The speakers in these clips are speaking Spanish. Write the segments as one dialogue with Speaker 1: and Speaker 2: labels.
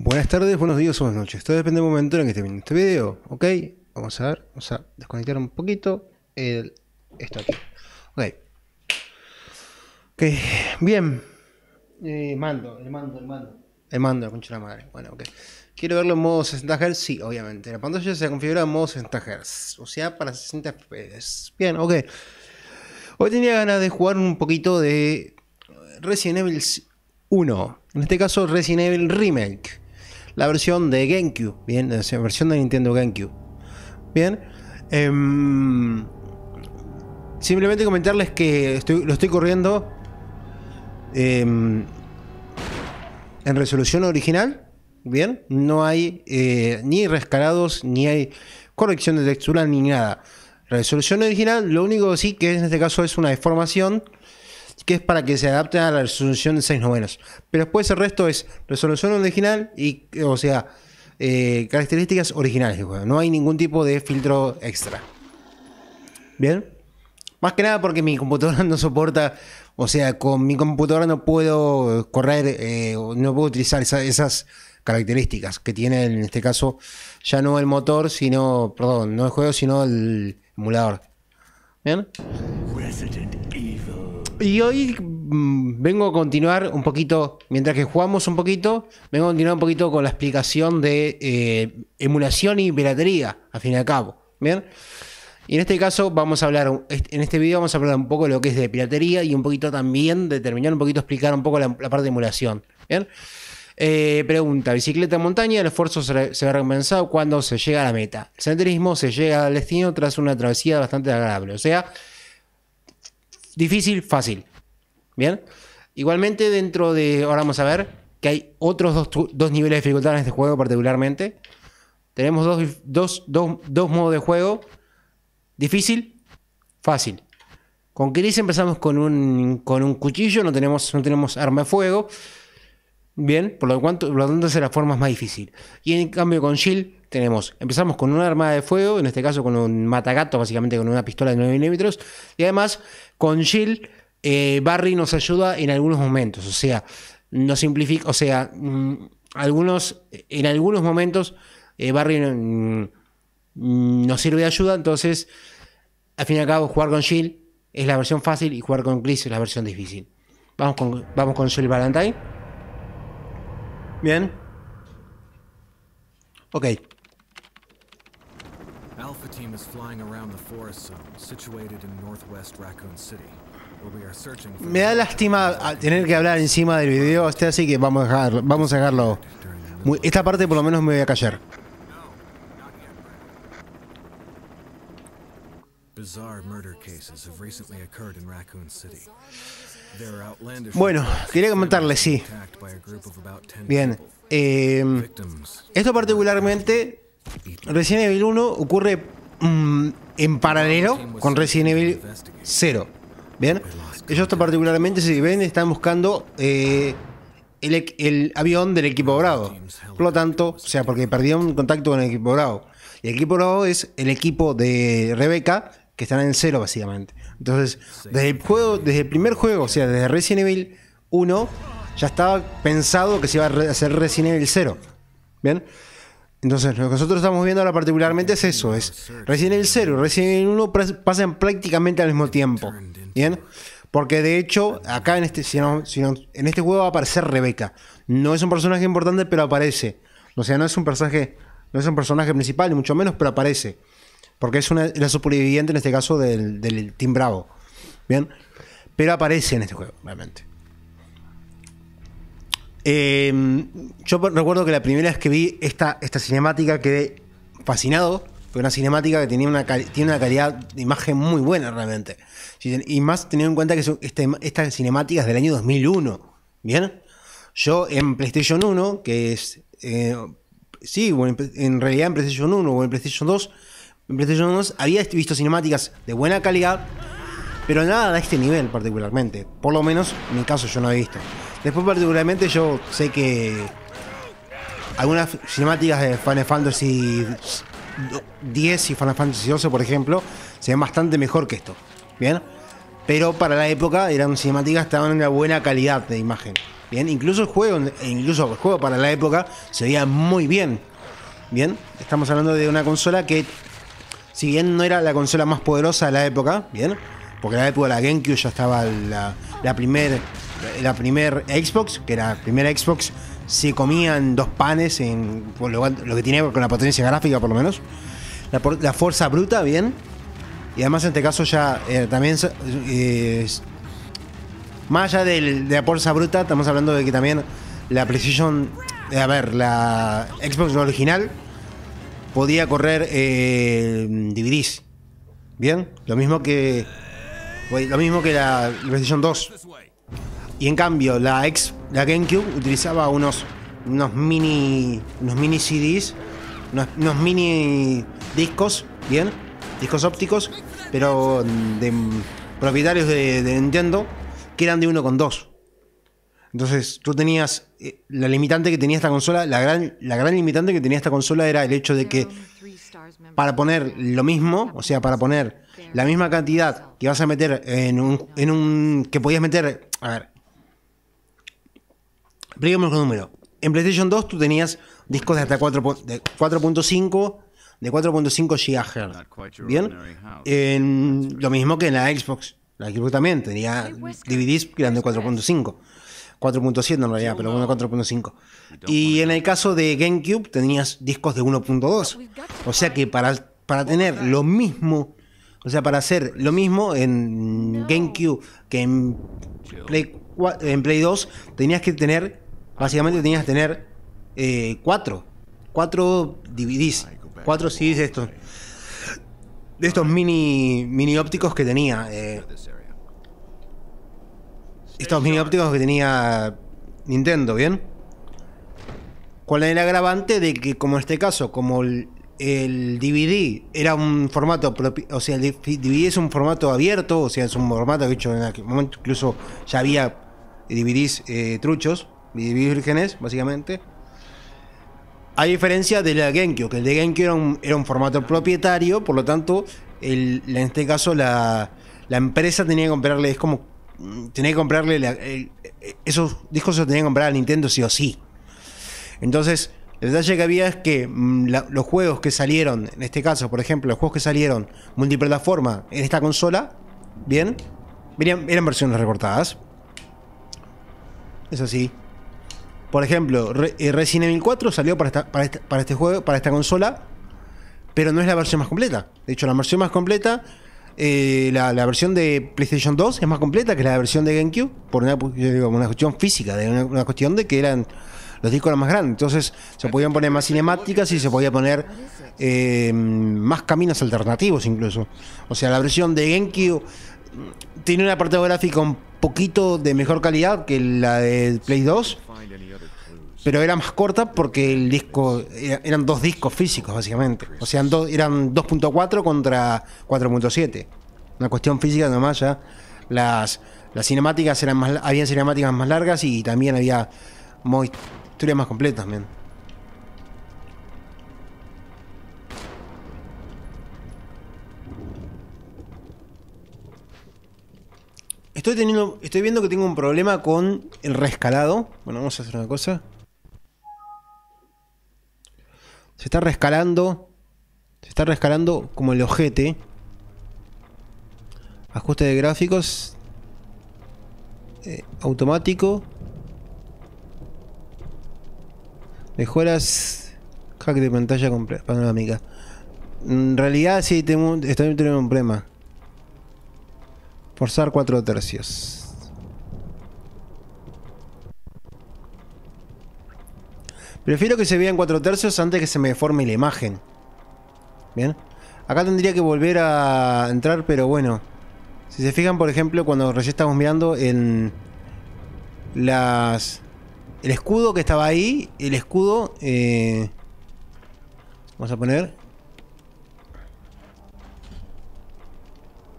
Speaker 1: Buenas tardes, buenos días o buenas noches. Todo depende del momento en que esté viendo este video. Ok, vamos a ver. Vamos a desconectar un poquito el, esto aquí. Ok. Ok, bien. Eh, mando, el mando, el mando. El mando, la concha de la madre. Bueno, ok. ¿Quiero verlo en modo 60 Hz? Sí, obviamente. La pantalla se ha configurado en modo 60 Hz. O sea, para 60 FPS. Bien, ok. Hoy tenía ganas de jugar un poquito de Resident Evil 1. En este caso, Resident Evil Remake la versión de GameCube, bien, la versión de Nintendo GameCube. Bien, em, simplemente comentarles que lo estoy corriendo em, en resolución original. Bien, no hay eh, ni rescalados, ni hay corrección de textura, ni nada. Resolución original, lo único que sí que en este caso es una deformación que es para que se adapte a la resolución de 6 novenos. Pero después el resto es resolución original y, o sea, eh, características originales No hay ningún tipo de filtro extra. Bien. Más que nada porque mi computadora no soporta, o sea, con mi computadora no puedo correr, eh, no puedo utilizar esas características que tiene en este caso ya no el motor, sino, perdón, no el juego, sino el emulador. ¿Bien? Y hoy mm, vengo a continuar un poquito, mientras que jugamos un poquito, vengo a continuar un poquito con la explicación de eh, emulación y piratería, al fin y al cabo. ¿Bien? Y en este caso vamos a hablar, en este video vamos a hablar un poco de lo que es de piratería y un poquito también de terminar un poquito explicar un poco la, parte de emulación. ¿Bien? Eh, pregunta, bicicleta en montaña, el esfuerzo se, se ve recompensado cuando se llega a la meta. El senderismo se llega al destino tras una travesía bastante agradable. O sea, Difícil, fácil. Bien. Igualmente, dentro de. Ahora vamos a ver que hay otros dos, niveles de dificultad en este juego, particularmente. Tenemos dos, dos, dos, modos de juego: difícil, fácil. Con Chris empezamos con un, con un cuchillo, no tenemos, no tenemos arma de fuego. Bien, por lo, tanto, por lo la forma más difícil. Y en cambio con Jill tenemos, empezamos con una Armada de fuego, en este caso con un matagato, básicamente con una pistola de 9 milímetros, y además con Jill, eh, Barry nos ayuda en algunos momentos, o sea, nos simplifica, o sea, mm, algunos, en algunos momentos eh, Barry mm, mm, nos sirve de ayuda, entonces, al fin y al cabo, jugar con Jill es la versión fácil y jugar con Chris es la versión difícil. Vamos con, vamos con Jill Valentine. Bien. Ok. Me da lástima tener que hablar encima del video este, así que vamos a vamos a dejarlo. esta parte por lo menos me voy a callar. Bueno, quería comentarle, sí. Bien. Eh, esto particularmente, en el 1 ocurre Mm, en paralelo con Resident Evil 0. ¿Bien? Ellos particularmente, si ven, están buscando eh, el, avión del equipo bravo. Por lo tanto, o sea, porque perdieron contacto con el equipo bravo. Y el equipo bravo es el equipo de Rebeca, que están en cero básicamente. Entonces, desde el, juego, desde el primer juego, o sea, desde Resident Evil 1, ya estaba pensado que se iba a hacer Resident Evil 0. ¿Bien? Entonces, lo que nosotros estamos viendo ahora particularmente es eso, es recién el 0 recién el 1 pasan prácticamente al mismo tiempo. ¿Bien? Porque de hecho, acá en este, en este juego va a aparecer Rebeca. No es un personaje importante, pero aparece. O sea, no es un personaje, no es un personaje principal, ni mucho menos, pero aparece. Porque es una, la superviviente en este caso del, del Team Bravo. ¿Bien? Pero aparece en este juego, obviamente eh, yo recuerdo que la primera vez que vi esta, esta cinemática quedé fascinado. Fue una cinemática que tenía una, tiene una calidad de imagen muy buena realmente. Y más teniendo en cuenta que son estas cinemáticas del año 2001. ¿Bien? Yo en PlayStation 1, que es. Eh, sí, bueno, en realidad en PlayStation 1 o en PlayStation 2. En PlayStation había visto cinemáticas de buena calidad, pero nada a este nivel particularmente. Por lo menos en mi caso yo no había visto. Después particularmente yo sé que algunas cinemáticas de Final Fantasy X y Final Fantasy XII, por ejemplo, se ven bastante mejor que esto. ¿Bien? Pero para la época eran cinemáticas, que estaban en una buena calidad de imagen. Bien, incluso el juego, incluso el juego para la época se veía muy bien. Bien, estamos hablando de una consola que, si bien no era la consola más poderosa de la época, bien, porque en la época de la GameCube ya estaba la, la primera la primera Xbox, que era la primera Xbox, se comían dos panes en lo, que tenía con la potencia gráfica por lo menos. La, fuerza bruta, bien. Y además en este caso ya eh, también eh, más allá de la fuerza bruta, estamos hablando de que también la Precision, a ver, la Xbox original podía correr eh, DVDs. ¿Bien? Lo mismo que lo mismo que la Precision 2. Y en cambio, la ex, la GameCube utilizaba unos, unos mini. unos mini CDs, unos, mini discos, ¿bien? Discos ópticos, pero de propietarios de, Nintendo, que eran de uno con dos Entonces, tú tenías. Eh, la limitante que tenía esta consola, la gran, la gran limitante que tenía esta consola era el hecho de que para poner lo mismo, o sea, para poner la misma cantidad que vas a meter en un, en un que podías meter, a ver, con número. En PlayStation 2 tú tenías discos de hasta 4.5 de 4.5 GHz. Bien. En, lo mismo que en la Xbox. La Xbox también tenía pues, DVDs que eran de 4.5. Pues, 4.7 en realidad, pero bueno, 4.5. Y en el caso de GameCube tenías discos de 1.2. O sea que para, para tener lo mismo, o sea, para hacer lo mismo en GameCube que en Play 2, tenías que tener Básicamente tenías que tener eh, cuatro. Cuatro DVDs. Cuatro CDs de estos. De estos mini, mini ópticos que tenía. Eh, estos mini ópticos que tenía Nintendo, ¿bien? Con el agravante de que, como en este caso, como el, DVD era un formato o sea, el DVD es un formato abierto, o sea, es un formato que hecho en aquel momento incluso ya había DVDs eh, truchos vírgenes, básicamente. A diferencia de la Genkyo, que el de Genkyo era un, formato propietario, por lo tanto, en este caso la, empresa tenía que comprarle, es como, mm, tenía que comprarle, e, esos discos se tenía que comprar a Nintendo sí o sí. Entonces, el detalle que había es que mm, los juegos que salieron, en este caso, por ejemplo, los juegos que salieron multiplataforma en esta consola, bien, eran, versiones reportadas Es así. Por ejemplo, eh, Resident Evil 4 salió para, esta, para, este juego, para esta consola, pero no es la versión más completa. De hecho, la versión más completa eh, la, versión de PlayStation 2 es más completa que la versión de GameCube, por una, cuestión física, de una, cuestión de que eran los discos eran más grandes, entonces se podían poner más cinemáticas y se podía poner eh, más caminos alternativos incluso. O sea, la versión de GameCube tiene una parte gráfica un poquito de mejor calidad que la de Play 2 pero era más corta porque el disco eran dos discos físicos básicamente. O sea, eran 2.4 contra 4.7. Una cuestión física nomás ya. Las, las cinemáticas eran más había cinemáticas más largas y también había muy, historias más completas, Estoy teniendo estoy viendo que tengo un problema con el rescalado. Bueno, vamos a hacer una cosa. Se está rescalando. Se está rescalando como el ojete. Ajuste de gráficos. Eh, automático. Mejoras. Hack de pantalla panorámica. En realidad sí tengo, teniendo teniendo un problema. Forzar 4 tercios. Prefiero que se vea en cuatro tercios antes que se me forme la imagen. Bien. Acá tendría que volver a entrar, pero bueno. Si se fijan, por ejemplo, cuando recién estamos mirando en las... El escudo que estaba ahí, el escudo... Eh, vamos a poner...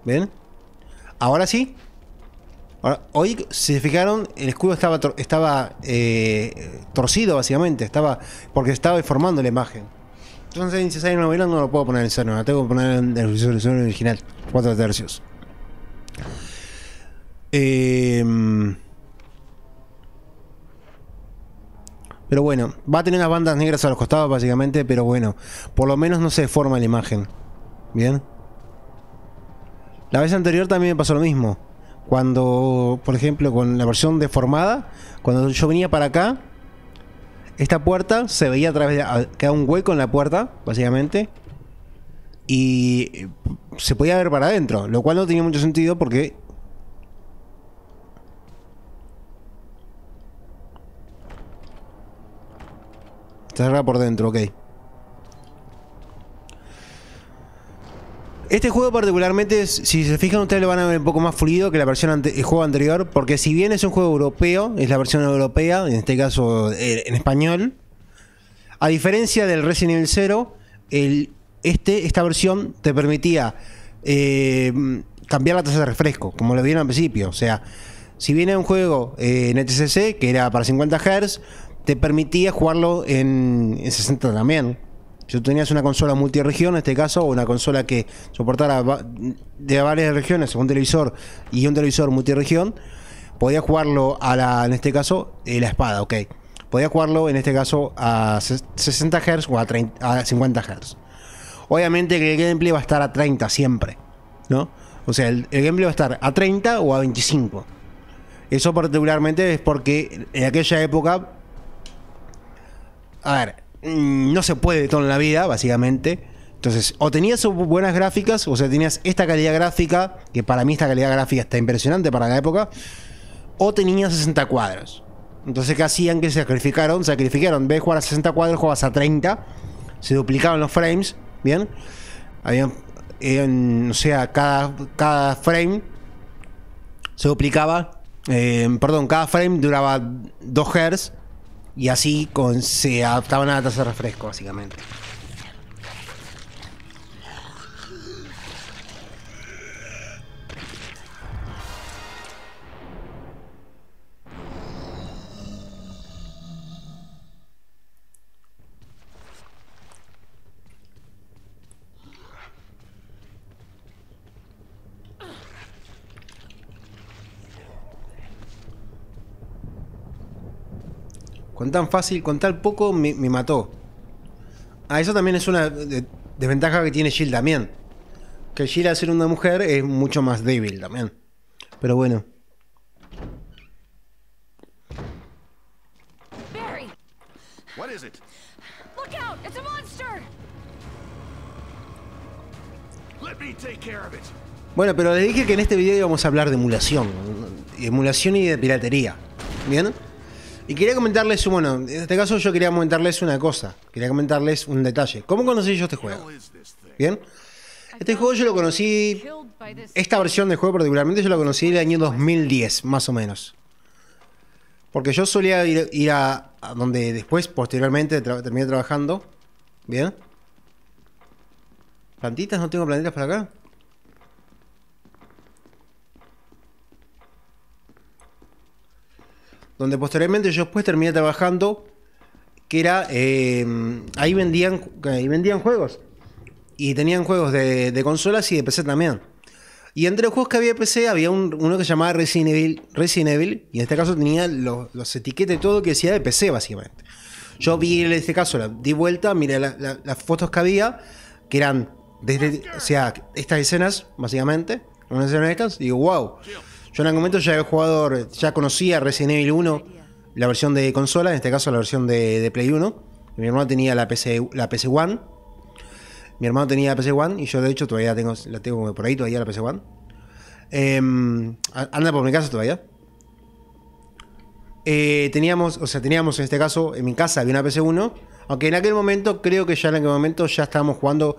Speaker 1: Bien. Ahora sí, Ahora, hoy, si se fijaron, el escudo estaba, estaba eh, torcido, básicamente, estaba porque estaba deformando la imagen. Entonces, si una no lo puedo poner en el la tengo que poner en el resolución original, 4 tercios. Em, pero bueno, va a tener unas bandas negras a los costados, básicamente, pero bueno, por lo menos no se deforma la imagen. Bien. La vez anterior también me pasó lo mismo. Cuando, por ejemplo, con la versión deformada, cuando yo venía para acá, esta puerta se veía a través de. queda un hueco en la puerta, básicamente. Y se podía ver para adentro, lo cual no tenía mucho sentido porque. Cerrar por dentro, ok. Este juego particularmente, si se fijan ustedes lo van a ver un poco más fluido que la versión el juego anterior, porque si bien es un juego europeo, es la versión europea, en este caso eh, en español, a diferencia del Resident Evil 0, el, este, esta versión te permitía eh, cambiar la tasa de refresco, como lo vieron al principio. O sea, si viene un juego eh, en HCC, que era para 50 Hz, te permitía jugarlo en, en 60 también. Si tú tenías una consola multiregión, en este caso, o una consola que soportara de varias regiones, un televisor y un televisor multiregión, podías jugarlo a la, en este caso, eh, la espada, ok. Podías jugarlo en este caso a 60 Hz o a, 50 Hz. Obviamente que el gameplay va a estar a 30 siempre, ¿no? O sea, el, el gameplay va a estar a 30 o a 25. Eso particularmente es porque en aquella época... A ver, Mm, no se puede todo en la vida, básicamente. Entonces, o tenías buenas gráficas, o sea, tenías esta calidad gráfica, que para mí esta calidad gráfica está impresionante para la época, o tenías 60 cuadros. Entonces, ¿qué hacían? Que sacrificaron, sacrificaron. ves jugar a 60 cuadros, jugabas a 30. Se duplicaban los frames, ¿bien? o sea, cada, cada frame se duplicaba. Eh, perdón, cada frame duraba 2 Hz. Y así con, se adaptaban a la taza de refresco, básicamente. Con tan fácil, con tal poco me, mató. Ah, eso también es una desventaja que tiene Jill también. Que Jill al ser una mujer es mucho más débil también. Pero bueno. Bueno, pero les dije que en este video íbamos a hablar de emulación. Emulación y de piratería. ¿Bien? Y quería comentarles, bueno, en este caso yo quería comentarles una cosa, quería comentarles un detalle. ¿Cómo conocí yo este juego? Bien. Este juego yo lo conocí, esta versión del juego particularmente yo lo conocí en el año 2010, más o menos. Porque yo solía ir, a, donde después, posteriormente, terminé trabajando. ¿Bien? ¿Plantitas? ¿No tengo plantitas para acá? donde posteriormente yo después terminé trabajando, que era, eh, ahí, vendían, ahí vendían juegos. Y tenían juegos de, consolas y de PC también. Y entre los juegos que había de PC había uno que se llamaba Resident Evil, Resident Evil y en este caso tenía los, etiquetes y todo que decía de PC básicamente. Yo vi en este caso, la, di vuelta, miré las fotos que había, que eran desde, o sea, estas escenas, básicamente, una escenas de estas, y digo, wow, yo en algún momento ya el jugador ya conocía Resident Evil 1, la versión de consola, en este caso la versión de, Play 1. Mi hermano tenía la PC, la PC One. Mi hermano tenía la PC One y yo de hecho todavía tengo, la tengo por ahí todavía la PC One. Em, anda por mi casa todavía. Eh, teníamos, o sea, teníamos en este caso, en mi casa había una PC 1. Aunque en aquel momento, creo que ya en aquel momento ya estábamos jugando.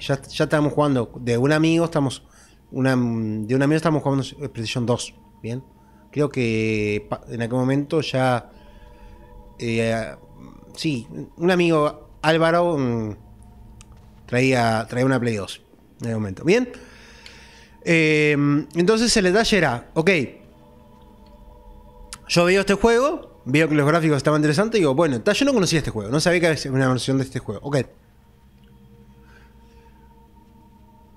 Speaker 1: ya estábamos jugando de un amigo, estamos de un amigo estamos jugando PlayStation 2, ¿bien? Creo que en aquel momento ya... Eh, sí, un amigo Álvaro mm, traía, traía una Play 2 en aquel momento, ¿bien? Eh, entonces el detalle era, ok, yo veo este juego, veo que los gráficos estaban interesantes y digo, bueno, yo no conocía este juego, no sabía que había una versión de este juego, ok.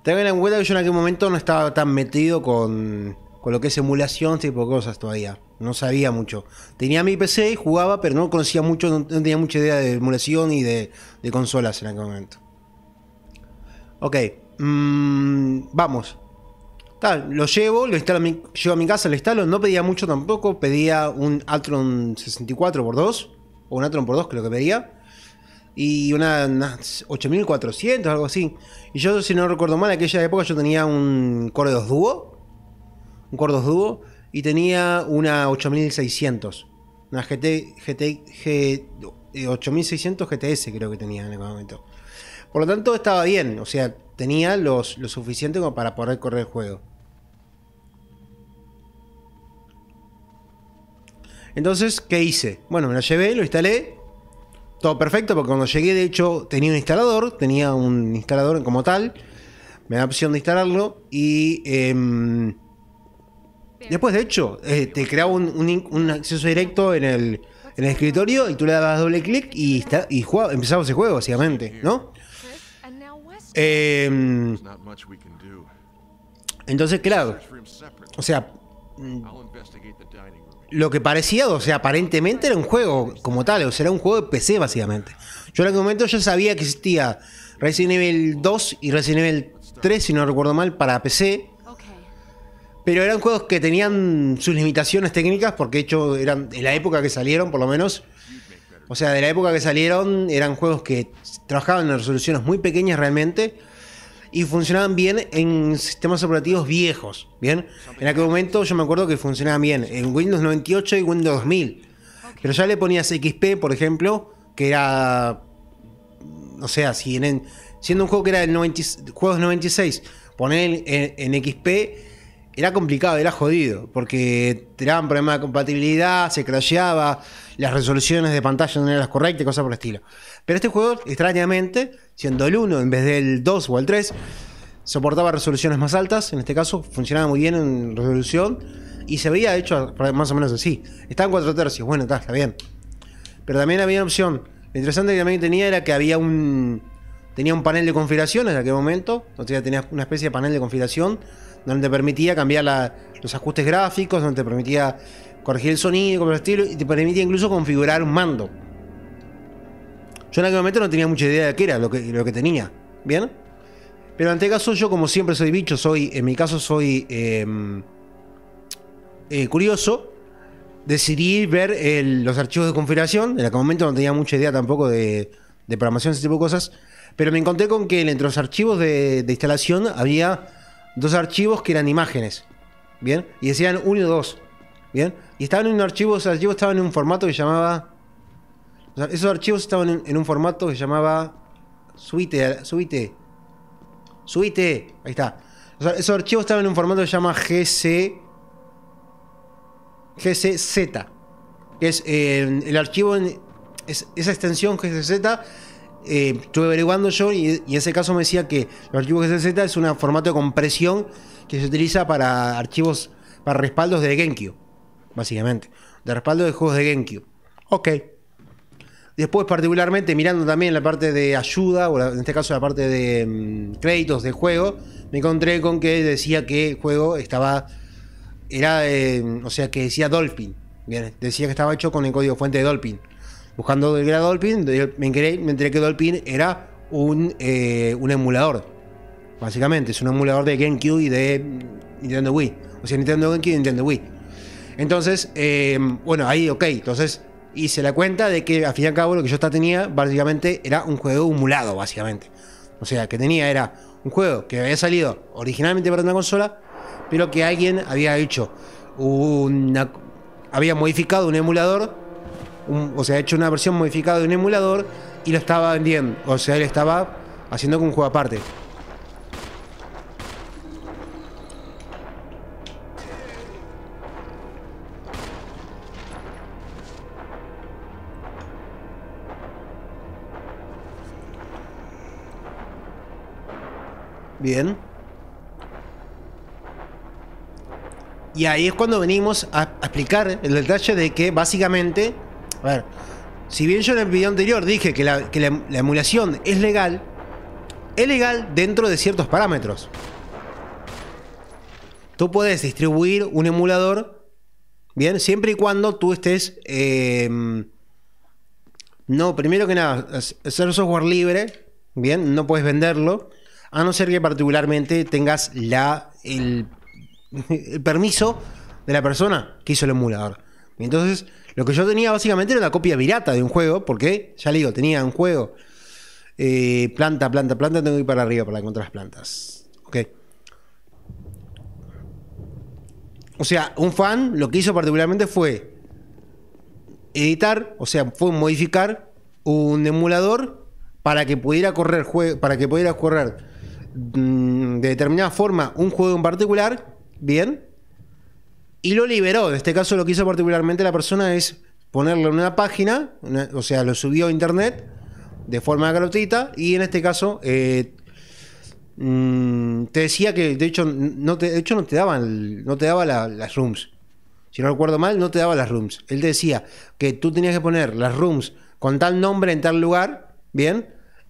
Speaker 1: Tengan en cuenta que yo en aquel momento no estaba tan metido con, lo que es emulación, tipo cosas todavía. No sabía mucho. Tenía mi PC y jugaba, pero no conocía mucho, no, tenía mucha idea de emulación y de, consolas en aquel momento. Ok, mm, vamos. Tal, lo llevo, lo instalo a mi, a mi casa, lo instalo. No pedía mucho tampoco, pedía un Atron 64x2, o un Atron por 2 creo que pedía y una, 8400, algo así. Y yo, si no recuerdo mal, en aquella época yo tenía un Core 2 Duo, un Core Cordos Duo, y tenía una 8600, una GT, GT, 8600 GTS creo que tenía en el momento. Por lo tanto, estaba bien, o sea, tenía lo suficiente como para poder correr el juego. Entonces, ¿qué hice? Bueno, me lo llevé, lo instalé todo perfecto, porque cuando llegué, de hecho, tenía un instalador, tenía un instalador como tal, me da opción de instalarlo y... Em, después, de hecho, eh, te creaba un, acceso directo en el, escritorio y tú le dabas doble clic y, empezaba y juego, básicamente, ¿no? Em, entonces, claro. O sea, mm, lo que parecía, o sea, aparentemente era un juego como tal, o sea, era un juego de PC básicamente. Yo en algún momento ya sabía que existía Resident Evil 2 y Resident Evil 3, si no recuerdo mal, para PC. Pero eran juegos que tenían sus limitaciones técnicas, porque de hecho eran en la época que salieron, por lo menos. O sea, de la época que salieron eran juegos que trabajaban en resoluciones muy pequeñas realmente y funcionaban bien en sistemas operativos viejos, ¿bien? En aquel momento yo me acuerdo que funcionaban bien en Windows 98 y Windows 2000. Pero ya le ponías XP, por ejemplo, que era no sea, si siendo un juego que era del juegos 96, poner en, XP era complicado, era jodido, porque te daban problemas de compatibilidad, se crasheaba, las resoluciones de pantalla no eran las correctas, cosas por el estilo. Pero este juego, extrañamente, siendo el 1 en vez del 2 o el 3, soportaba resoluciones más altas, en este caso funcionaba muy bien en resolución y se veía hecho más o menos así. Estaba en 4 tercios, bueno, está, bien. Pero también había una opción. Lo interesante que también tenía era que había un tenía un panel de configuración en aquel momento, o sea, tenía una especie de panel de configuración donde te permitía cambiar los ajustes gráficos, donde te permitía corregir el sonido, el estilo, y te permitía incluso configurar un mando. Yo en aquel momento no tenía mucha idea de qué era lo que, lo que tenía. ¿Bien? Pero en este caso yo como siempre soy bicho, soy, en mi caso soy em, eh, curioso, decidí ver los archivos de configuración, en aquel momento no tenía mucha idea tampoco de, programación, ese tipo de cosas, pero me encontré con que entre los archivos de, instalación había dos archivos que eran imágenes, ¿bien? Y decían uno y dos, ¿bien? Y estaban en un archivo, ese archivo estaba en un formato que llamaba esos archivos estaban en, un formato que se llamaba Suite, Suite, Suite, ahí está. esos archivos estaban en un formato que se llama GC, GCZ, que es eh, el archivo, esa extensión GCZ, eh, estuve averiguando yo y, en ese caso me decía que el archivo GCZ es un formato de compresión que se utiliza para archivos, para respaldos de Genkiu. básicamente, de respaldo de juegos de GameCube. Ok. Después, particularmente, mirando también la parte de ayuda, o en este caso la parte de mm, créditos de juego, me encontré con que decía que el juego estaba. Era. Eh, o sea, que decía Dolphin. decía que estaba hecho con el código fuente de Dolphin. Buscando el grado Dolphin, me enteré, que Dolphin era eh, un, emulador. Básicamente, es un emulador de GameCube y de mm, Nintendo Wii. O sea, Nintendo GameCube y Nintendo Wii. Entonces, eh, bueno, ahí, ok. Entonces, y se da cuenta de que al fin y al cabo lo que yo tenía básicamente era un juego emulado, básicamente. O sea, que tenía era un juego que había salido originalmente para una consola, pero que alguien había hecho una... había modificado un emulador, o sea, hecho una versión modificada de un emulador y lo estaba vendiendo. O sea, él estaba haciendo que un juego aparte. Bien. Y ahí es cuando venimos a, explicar el detalle de que básicamente, a ver, si bien yo en el video anterior dije que em, la, emulación es legal, es legal dentro de ciertos parámetros. Tú puedes distribuir un emulador, bien, siempre y cuando tú estés... Em, no, primero que nada, hacer software libre, bien, no puedes venderlo a no ser que particularmente tengas la, el, permiso de la persona que hizo el emulador. Entonces, lo que yo tenía básicamente era una copia pirata de un juego, porque, ya le digo, tenía un juego. Eh, planta, planta, planta, tengo que ir para arriba para encontrar las plantas. Ok. O sea, un fan lo que hizo particularmente fue editar, o sea, fue modificar un emulador para que pudiera correr para que pudiera correr Mm, de determinada forma un juego en particular, bien, y lo liberó. En este caso lo que hizo particularmente la persona es ponerlo en una página, o sea, lo subió a internet de forma gratuita y en este caso eh, mm, te decía que de hecho no te, de hecho no te daban, no te daba las rooms. Si no recuerdo mal, no te daba las rooms. Él te decía que tú tenías que poner las rooms con tal nombre en tal lugar, bien,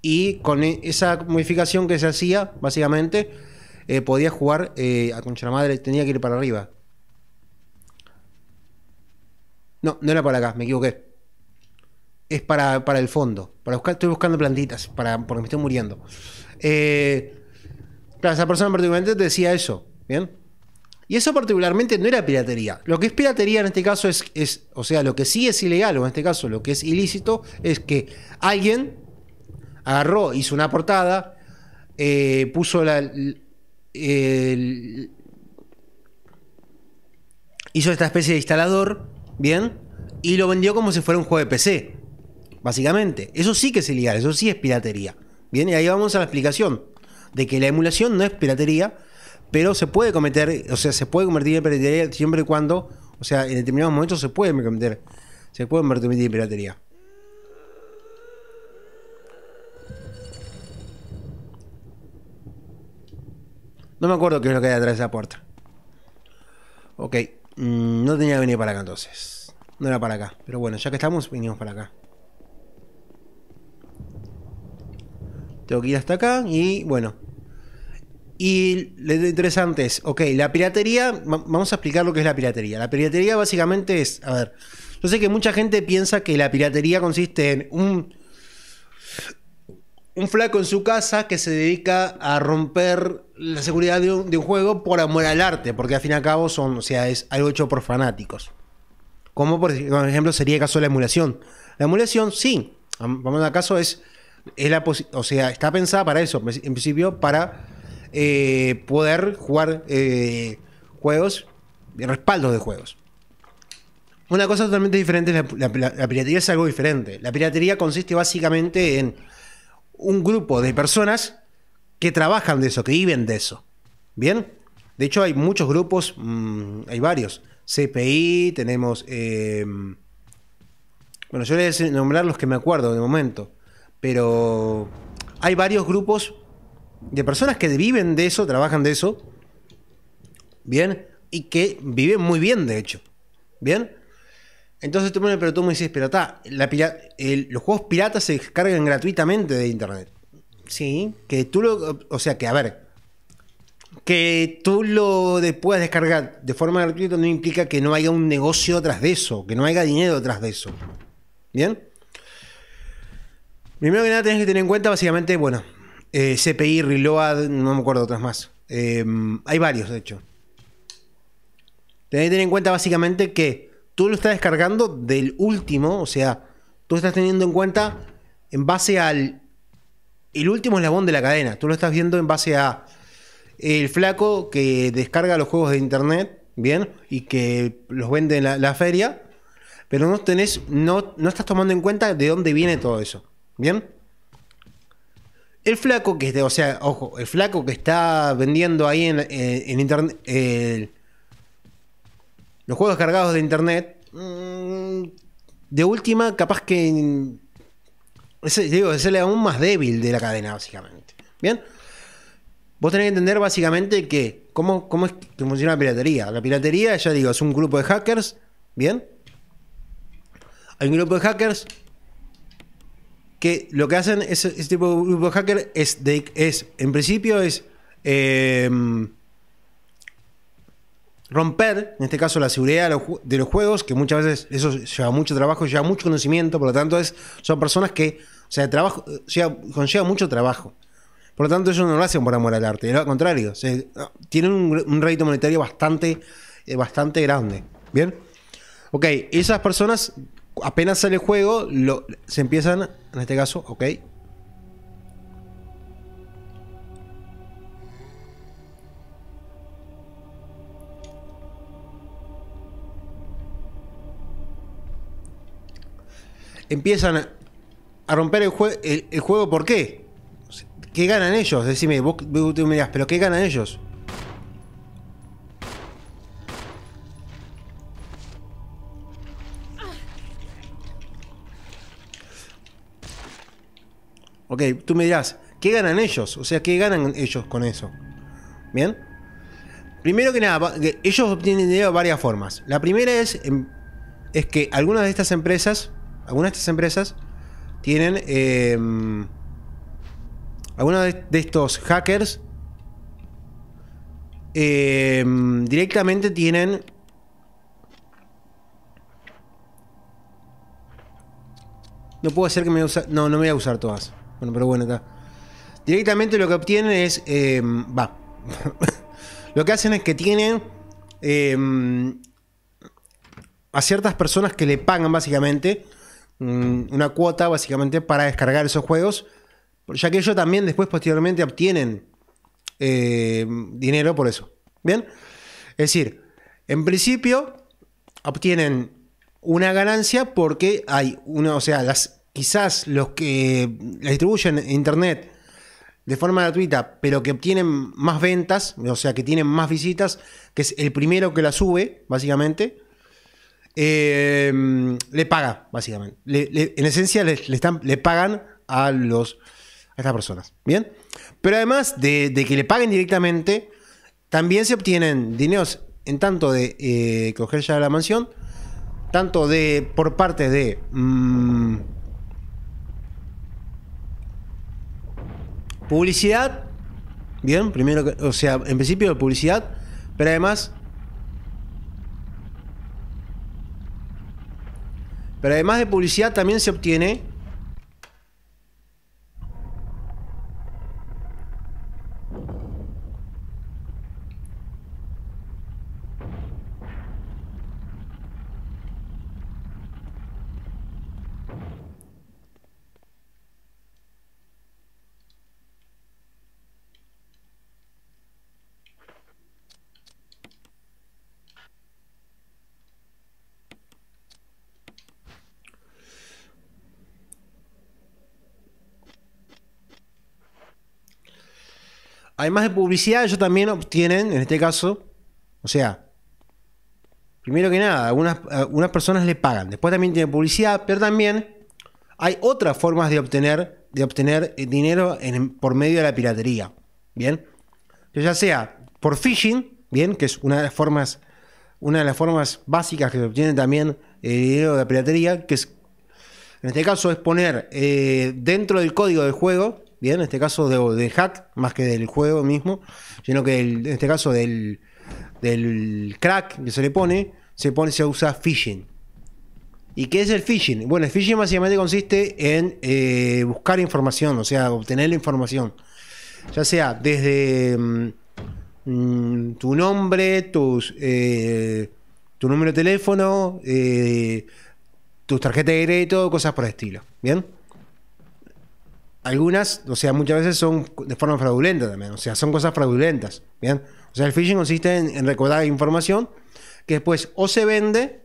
Speaker 1: y con e-, esa modificación que se hacía, básicamente, eh, podía jugar eh, a Concha la Madre, tenía que ir para arriba. No, no era para acá, me equivoqué. Es para, el fondo. Para buscar, estoy buscando plantitas, para, porque me estoy muriendo. Eh, claro, esa persona particularmente te decía eso, ¿bien? Y eso particularmente no era piratería. Lo que es piratería en este caso es, es, o sea, lo que sí es ilegal, o en este caso lo que es ilícito, es que alguien agarró, hizo una portada, eh, puso la. hizo esta especie de instalador, ¿bien? Y lo vendió como si fuera un juego de PC, básicamente. Eso sí que es ilegal, eso sí es piratería. Bien, y ahí vamos a la explicación de que la emulación no es piratería, pero se puede cometer, o sea, se puede convertir en piratería siempre y cuando, o sea, en determinados momentos se puede cometer, se puede convertir en piratería. No me acuerdo qué es lo que hay detrás de esa puerta. Ok. Mm, no tenía que venir para acá entonces. No era para acá. Pero bueno, ya que estamos, vinimos para acá. Tengo que ir hasta acá y bueno. Y lo interesante es, ok, la piratería, vamos a explicar lo que es la piratería. La piratería básicamente es, a ver, yo sé que mucha gente piensa que la piratería consiste en un un flaco en su casa que se dedica a romper la seguridad de un, juego por amor al arte, porque al fin y al cabo son, o sea, es algo hecho por fanáticos. Como por ejemplo sería el caso de la emulación. La emulación, sí, vamos al caso, es, es la o sea, está pensada para eso, en principio, para eh, poder jugar eh, juegos juegos, respaldos de juegos. Una cosa totalmente diferente es la piratería, es algo diferente. La piratería consiste básicamente en un grupo de personas que trabajan de eso, que viven de eso. ¿Bien? De hecho, hay muchos grupos, mm, hay varios. CPI, tenemos... Em, bueno, yo les voy a nombrar los que me acuerdo de momento, pero hay varios grupos de personas que viven de eso, trabajan de eso, ¿bien? Y que viven muy bien, de hecho, ¿bien? Entonces tú me tú me dices, pero está, los juegos piratas se descargan gratuitamente de internet. Sí, que tú lo, o sea que, a ver, que tú lo después puedas descargar de forma gratuita no implica que no haya un negocio atrás de eso, que no haya dinero atrás de eso. ¿Bien? Primero que nada tenés que tener en cuenta básicamente, bueno, eh, CPI, Reload, no me acuerdo otras más. Eh, hay varios, de hecho. Tenés que tener en cuenta básicamente que tú lo estás descargando del último, o sea, tú estás teniendo en cuenta en base al el último eslabón de la cadena. Tú lo estás viendo en base a el flaco que descarga los juegos de internet, bien, y que los vende en la, feria, pero no tenés, no, no estás tomando en cuenta de dónde viene todo eso, bien. El flaco que, o sea, ojo, el flaco que está vendiendo ahí en, internet, los juegos cargados de internet. Mm, de última, capaz que. Es, digo, es el aún más débil de la cadena, básicamente. ¿Bien? Vos tenés que entender básicamente que. ¿Cómo, cómo es que funciona la piratería? La piratería, ya digo, es un grupo de hackers. ¿Bien? Hay un grupo de hackers que lo que hacen es, este tipo de grupo de hackers es, es en principio es eh, romper, en este caso, la seguridad de los, juegos, que muchas veces eso lleva mucho trabajo, lleva mucho conocimiento, por lo tanto, es, son personas que, o sea, trabajo, conlleva mucho trabajo. Por lo tanto, ellos no lo hacen por amor al arte, al contrario, tienen un, rédito monetario bastante, eh, bastante grande. ¿Bien? Ok, esas personas, apenas sale el juego, lo, se empiezan, en este caso, ok, empiezan a romper el, el, juego, ¿por qué? ¿Qué ganan ellos? Decime, vos, tú me dirás, pero ¿qué ganan ellos? Ok, tú me dirás, ¿qué ganan ellos? O sea, ¿qué ganan ellos con eso? ¿Bien? Primero que nada, ellos obtienen dinero de varias formas. La primera es, em, es que algunas de estas empresas algunas de estas empresas tienen eh, algunos de, estos hackers eh, directamente tienen no puedo hacer que me no no me voy a usar todas bueno pero bueno está directamente lo que obtienen es eh, va lo que hacen es que tienen a ciertas personas que le pagan básicamente una cuota básicamente para descargar esos juegos, ya que ellos también después posteriormente obtienen eh, dinero por eso. ¿Bien? Es decir, en principio obtienen una ganancia porque hay una, o sea, quizás los que ...la distribuyen en Internet de forma gratuita, pero que obtienen más ventas, o sea, que tienen más visitas, que es el primero que la sube, básicamente, eh, le paga, básicamente. en esencia, le, están, le pagan a, los, a estas personas. ¿Bien? Pero además de, que le paguen directamente, también se obtienen dineros en tanto de coger eh, ya la mansión, tanto de por parte de. Mm, publicidad. Bien, primero, o sea, en principio publicidad, pero además Pero además de publicidad también se obtiene además de publicidad, ellos también obtienen, en este caso, o sea, primero que nada, algunas, personas le pagan, después también tienen publicidad, pero también hay otras formas de obtener, de obtener eh, dinero por medio de la piratería, ¿bien? Ya sea por phishing, ¿bien? Que es una de las formas, una de las formas básicas que se obtiene también eh, el dinero de la piratería, que es, en este caso es poner eh, dentro del código del juego, en este caso de, de hack, más que del juego mismo, sino que en este caso del, del crack que se le pone, se, pone, se usa phishing. ¿Y qué es el phishing? Bueno, el phishing básicamente consiste en eh, buscar información, o sea, obtener la información. Ya sea desde mm, mm, tu nombre, tus, eh, tu número de teléfono, eh, tus tarjetas de crédito, cosas por el estilo. ¿Bien? algunas, o sea, muchas veces son de forma fraudulenta también, o sea, son cosas fraudulentas, ¿bien? O sea, el phishing consiste en, recordar información que después o se vende,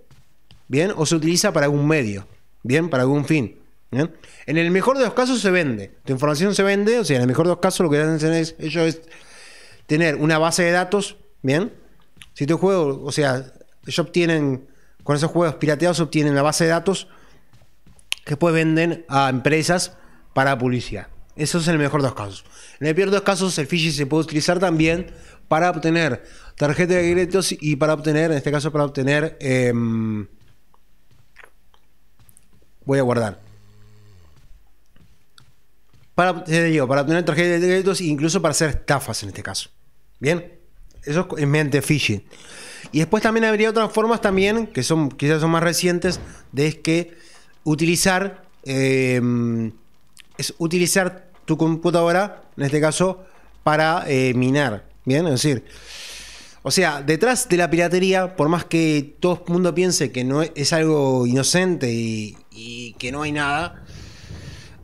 Speaker 1: ¿bien? O se utiliza para algún medio, ¿bien? Para algún fin. ¿bien? En el mejor de los casos se vende, tu información se vende, o sea, en el mejor de los casos lo que hacen es, ellos es tener una base de datos, ¿bien? Si tu juego, o sea, ellos obtienen, con esos juegos pirateados obtienen la base de datos que después venden a empresas para publicidad. Eso es el mejor de los casos. En el peor de los casos, el phishing se puede utilizar también para obtener tarjeta de créditos y para obtener, en este caso, para obtener. Em, voy a guardar. Para, para obtener tarjeta de créditos e incluso para hacer estafas en este caso. Bien, eso es mediante phishing. Y después también habría otras formas también, que son quizás son más recientes, de es que utilizar. Em, es utilizar tu computadora, en este caso, para eh, minar. Bien, es decir, o sea, detrás de la piratería, por más que todo el mundo piense que no es algo inocente y, que no hay nada,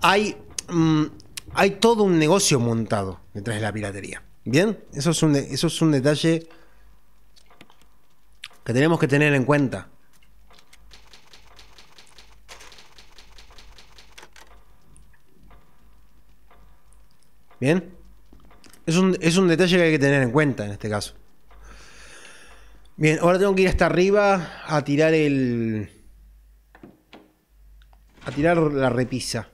Speaker 1: hay, mm, hay todo un negocio montado detrás de la piratería. Bien, eso es eso es un detalle que tenemos que tener en cuenta. ¿Bien? Es un, detalle que hay que tener en cuenta en este caso. Bien, ahora tengo que ir hasta arriba a tirar el... A tirar la repisa.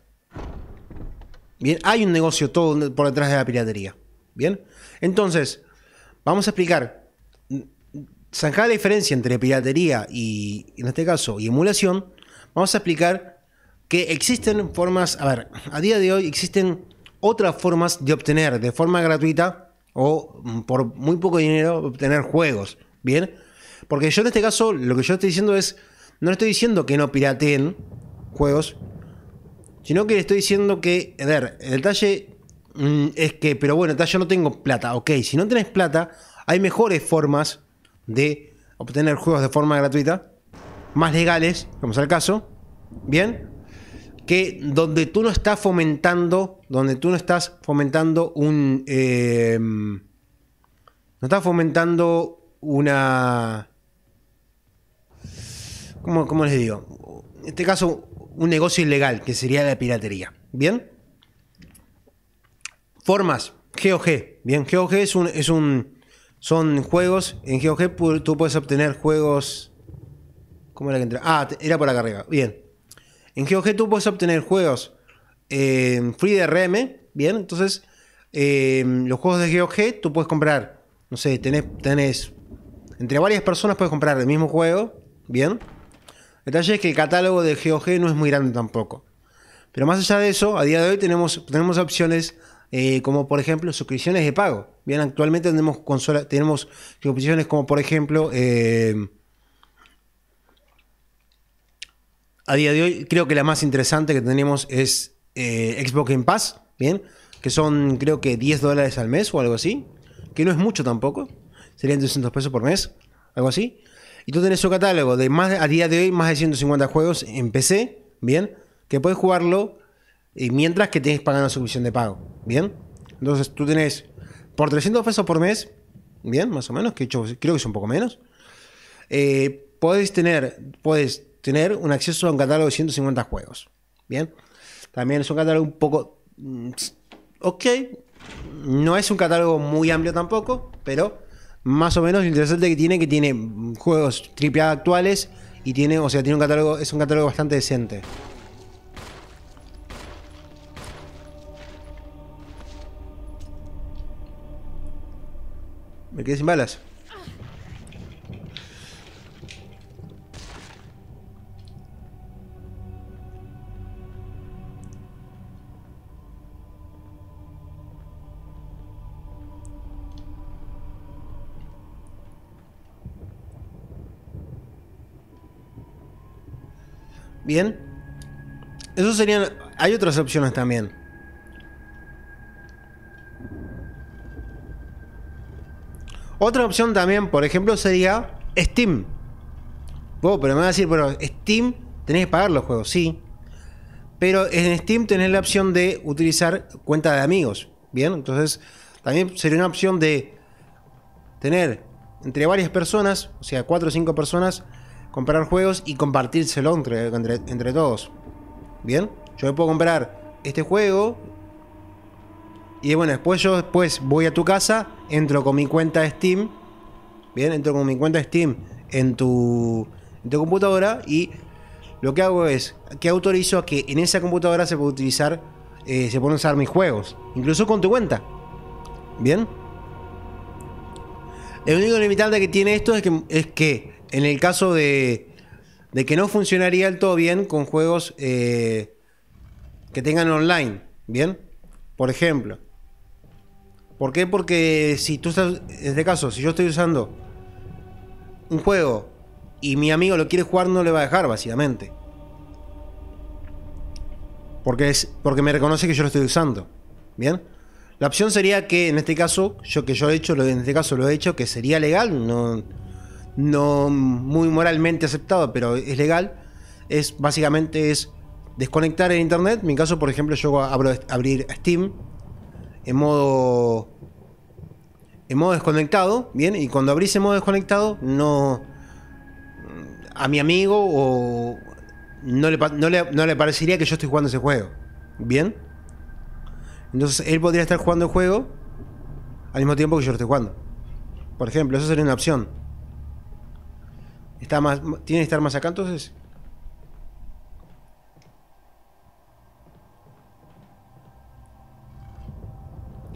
Speaker 1: Bien, hay un negocio todo por detrás de la piratería. Bien, entonces, vamos a explicar. Zanjar la diferencia entre piratería y, en este caso, y emulación. Vamos a explicar que existen formas, a ver, a día de hoy existen otras formas de obtener de forma gratuita o mm, por muy poco dinero obtener juegos. ¿Bien? Porque yo en este caso lo que yo estoy diciendo es, no estoy diciendo que no pirateen juegos, sino que estoy diciendo que, a ver, el detalle mm, es que, pero bueno, yo no tengo plata, ok, si no tenés plata, hay mejores formas de obtener juegos de forma gratuita, más legales, como al el caso, ¿bien? que donde tú no estás fomentando, donde tú no estás fomentando un... Em, no estás fomentando una... ¿Cómo, les digo? En este caso, un negocio ilegal, que sería la piratería. ¿Bien? Formas, GOG. Bien, GOG es un, es un, son juegos. En GOG tú puedes obtener juegos. ¿Cómo era que entra? Ah, era por acá arriba. Bien. En GOG tú puedes obtener juegos eh, free free RM, ¿bien? Entonces, eh, los juegos de GOG tú puedes comprar, no sé, tenés, tenés, entre varias personas puedes comprar el mismo juego, ¿bien? El detalle es que el catálogo de GOG no es muy grande tampoco. Pero más allá de eso, a día de hoy tenemos, tenemos opciones eh, como por ejemplo suscripciones de pago. Bien, actualmente tenemos consola, tenemos suscripciones como por ejemplo eh, a día de hoy creo que la más interesante que tenemos es eh, Xbox Game Pass, ¿bien? Que son creo que 10 dólares al mes o algo así, que no es mucho tampoco, serían 200 pesos por mes, algo así. Y tú tenés su catálogo de más, a día de hoy más de 150 juegos en PC, ¿bien? Que puedes jugarlo eh, mientras que tenés pagando suscripción de pago, ¿bien? Entonces tú tenés por 300 pesos por mes, ¿bien? Más o menos, que creo que es un poco menos. Eh, podés tener, puedes tener un acceso a un catálogo de 150 juegos. Bien, también es un catálogo un poco. Mm, ok, no es un catálogo muy amplio tampoco, pero más o menos interesante que tiene que tiene mm, juegos AAA actuales y tiene, o sea, tiene un catálogo, es un catálogo bastante decente. Me quedé sin balas. Bien. Eso serían. Hay otras opciones también. Otra opción también, por ejemplo, sería Steam. pero me vas a decir, pero Steam tenés que pagar los juegos, sí. Pero en Steam tenés la opción de utilizar cuenta de amigos. Bien, entonces también sería una opción de tener entre varias personas, o sea, cuatro o cinco personas, comprar juegos y compartírselo entre, entre, todos. ¿Bien? Yo puedo comprar este juego. Y bueno, después yo después voy a tu casa, entro con mi cuenta de Steam. Bien, entro con mi cuenta de Steam en tu, computadora y lo que hago es que autorizo a que en esa computadora se puede utilizar, eh, se pueden usar mis juegos, incluso con tu cuenta. Bien. El único limitante que tiene esto es que, es que en el caso de, que no funcionaría del todo bien con juegos eh, que tengan online, ¿bien? Por ejemplo. ¿Por qué? Porque si tú estás, en este caso, si yo estoy usando un juego y mi amigo lo quiere jugar, no le va a dejar, básicamente. Porque, es, porque me reconoce que yo lo estoy usando, ¿bien? La opción sería que en este caso, yo que yo he hecho, en este caso lo he hecho, que sería legal, no, no muy moralmente aceptado, pero es legal, es básicamente es desconectar el internet. En mi caso, por ejemplo, yo abro abrir Steam en modo en modo desconectado, bien, y cuando abrís en modo desconectado, no a mi amigo o no le, no le parecería que yo estoy jugando ese juego, bien. Entonces él podría estar jugando el juego al mismo tiempo que yo lo estoy jugando. Por ejemplo, eso sería una opción. Está más, ¿Tiene que estar más acá entonces?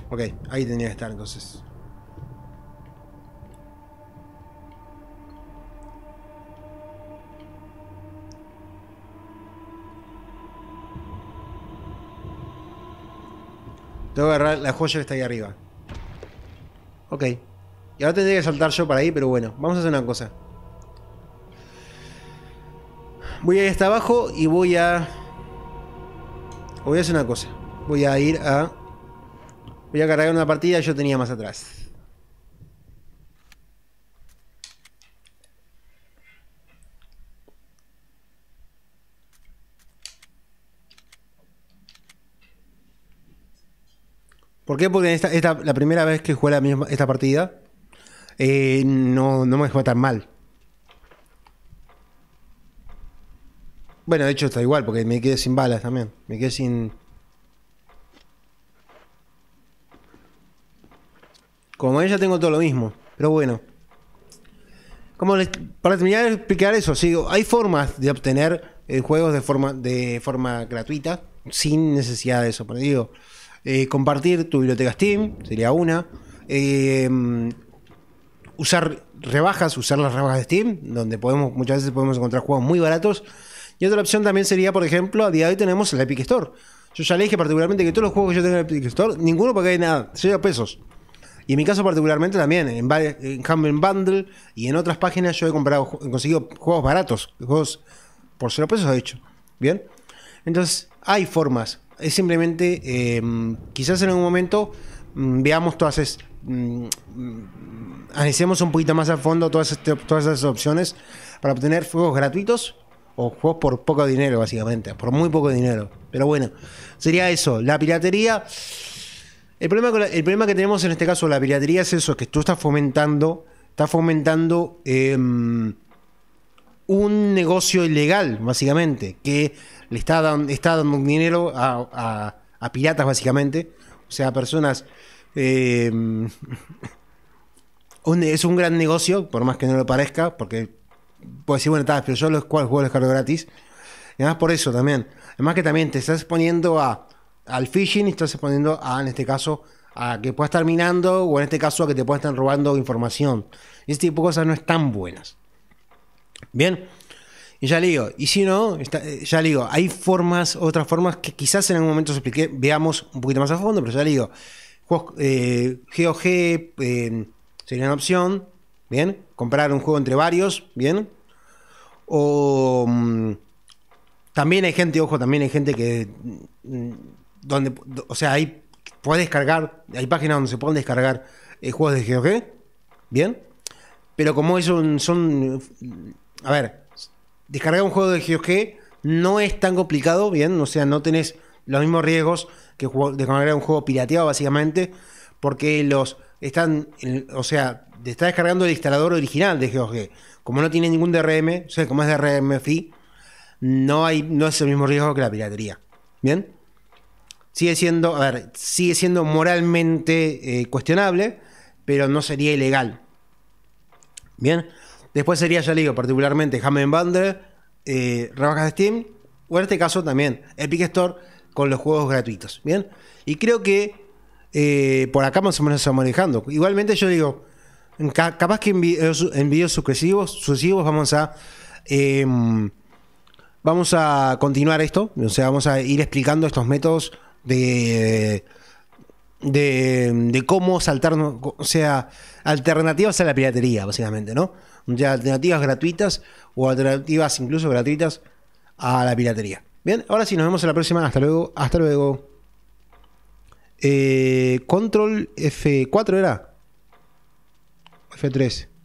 Speaker 1: Ok, ahí tenía que estar entonces. Tengo que agarrar la joya que está ahí arriba. Ok. Y ahora tendría que saltar yo para ahí, pero bueno, vamos a hacer una cosa. Voy a ir hasta abajo y voy a... Voy a hacer una cosa. Voy a ir a... Voy a cargar una partida yo tenía más atrás. ¿Por qué? Porque esta, la primera vez que jugué misma, esta partida eh, no, me dejó tan mal. Bueno, de hecho está igual, porque me quedé sin balas también. Me quedé sin... Como ella tengo todo lo mismo, pero bueno. Como para terminar de explicar eso, sigo, hay formas de obtener eh, juegos de forma, de forma gratuita, sin necesidad de eso. Eh, compartir tu biblioteca Steam sería una. Eh, usar rebajas, usar las rebajas de Steam, donde podemos, muchas veces podemos encontrar juegos muy baratos y otra opción también sería, por ejemplo, a día de hoy tenemos el Epic Store. Yo ya le dije particularmente que todos los juegos que yo tengo en el Epic Store, ninguno porque hay nada, cero pesos. Y en mi caso particularmente también, en, en Humble Bundle y en otras páginas yo he comprado, he conseguido juegos baratos, juegos por cero pesos de hecho. ¿Bien? Entonces, hay formas. Es simplemente, em, quizás en algún momento mm, veamos todas esas... Mm, mm, analicemos un poquito más a fondo todas, este, todas esas opciones para obtener juegos gratuitos o juegos por poco dinero, básicamente, por muy poco dinero. Pero bueno, sería eso. La piratería. El problema, el problema que tenemos en este caso la piratería es eso, que tú estás fomentando, estás fomentando em, un negocio ilegal, básicamente, que le está dando, está dando dinero a, a, piratas, básicamente. O sea, personas. Em, es un gran negocio, por más que no lo parezca, porque pues decir, bueno, está, pero yo los cuales juego los cargo gratis. Y además por eso también. Además que también te estás exponiendo a, al phishing y estás exponiendo a, en este caso, a que puedas estar minando o en este caso a que te puedan estar robando información. Y ese tipo de cosas no es tan buenas. Bien. Y ya le digo, y si no, eh, ya le digo, hay formas, otras formas que quizás en algún momento os expliqué, veamos un poquito más a fondo, pero ya le digo, juegos, GOG eh, eh, sería una opción, ¿bien? Comprar un juego entre varios, ¿bien? O mm, también hay gente, ojo, también hay gente que mm, donde o sea, hay puedes descargar, hay páginas donde se pueden descargar eh, juegos de GOG, ¿bien? Pero como es son a ver, descargar un juego de GOG no es tan complicado, ¿bien? O sea, no tenés los mismos riesgos que descargar un juego pirateado básicamente, porque los están, o sea, está descargando el instalador original de GeoG. Como no tiene ningún DRM, o sea, como es DRM no, hay, no es el mismo riesgo que la piratería. ¿Bien? Sigue siendo, a ver, sigue siendo moralmente eh, cuestionable, pero no sería ilegal. ¿Bien? Después sería, ya le digo, particularmente Hammer Bundle, eh, rebajas de Steam, o en este caso también Epic Store con los juegos gratuitos. ¿Bien? Y creo que eh, por acá vamos o menos manejando. Igualmente yo digo, capaz que en, videos, eh, sucesivos, vamos a... Em, vamos a continuar esto, o sea, vamos a ir explicando estos métodos de... De, cómo saltarnos, o sea, alternativas a la piratería, básicamente, ¿no? Ya alternativas gratuitas o alternativas incluso gratuitas a la piratería. Bien, ahora sí, nos vemos en la próxima. Hasta luego. Hasta luego. Eh, control F4 era. F3.